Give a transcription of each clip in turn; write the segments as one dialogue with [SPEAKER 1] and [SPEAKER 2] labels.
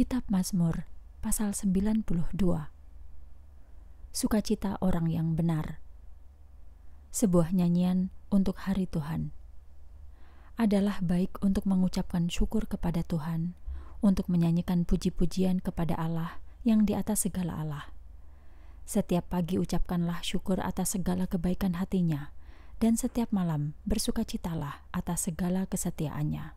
[SPEAKER 1] Kitab Mazmur pasal 92 Sukacita orang yang benar Sebuah nyanyian untuk hari Tuhan adalah baik untuk mengucapkan syukur kepada Tuhan, untuk menyanyikan puji-pujian kepada Allah yang di atas segala Allah. Setiap pagi ucapkanlah syukur atas segala kebaikan hatinya, dan setiap malam bersukacitalah atas segala kesetiaannya.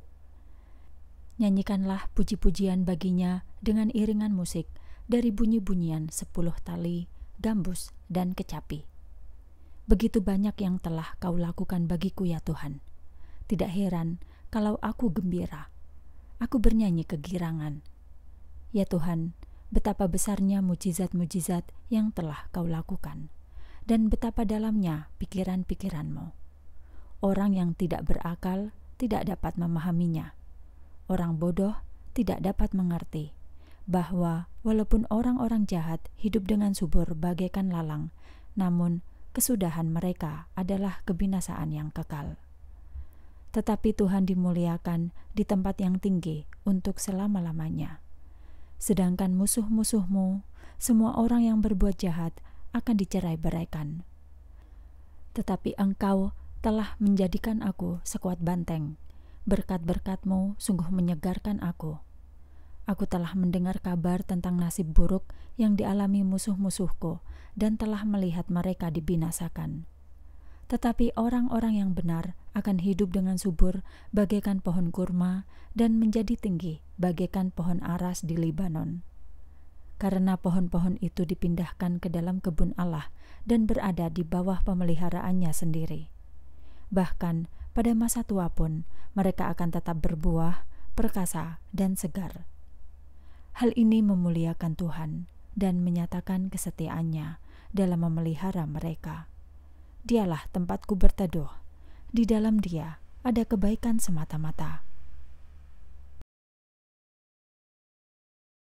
[SPEAKER 1] Nyanyikanlah puji-pujian baginya dengan iringan musik dari bunyi-bunyian sepuluh tali, gambus, dan kecapi. Begitu banyak yang telah kau lakukan bagiku ya Tuhan. Tidak heran kalau aku gembira. Aku bernyanyi kegirangan. Ya Tuhan, betapa besarnya mujizat-mujizat yang telah kau lakukan, dan betapa dalamnya pikiran-pikiranmu. Orang yang tidak berakal tidak dapat memahaminya orang bodoh tidak dapat mengerti bahwa walaupun orang-orang jahat hidup dengan subur bagaikan lalang, namun kesudahan mereka adalah kebinasaan yang kekal. Tetapi Tuhan dimuliakan di tempat yang tinggi untuk selama-lamanya. Sedangkan musuh-musuhmu, semua orang yang berbuat jahat akan dicerai-beraikan. Tetapi engkau telah menjadikan aku sekuat banteng Berkat-berkatmu sungguh menyegarkan aku. Aku telah mendengar kabar tentang nasib buruk yang dialami musuh-musuhku dan telah melihat mereka dibinasakan. Tetapi orang-orang yang benar akan hidup dengan subur bagaikan pohon kurma dan menjadi tinggi bagaikan pohon aras di Libanon. Karena pohon-pohon itu dipindahkan ke dalam kebun Allah dan berada di bawah pemeliharaannya sendiri. Bahkan pada masa tua pun mereka akan tetap berbuah, perkasa, dan segar. Hal ini memuliakan Tuhan dan menyatakan kesetiaannya dalam memelihara mereka. Dialah tempatku berteduh, di dalam Dia ada kebaikan semata-mata.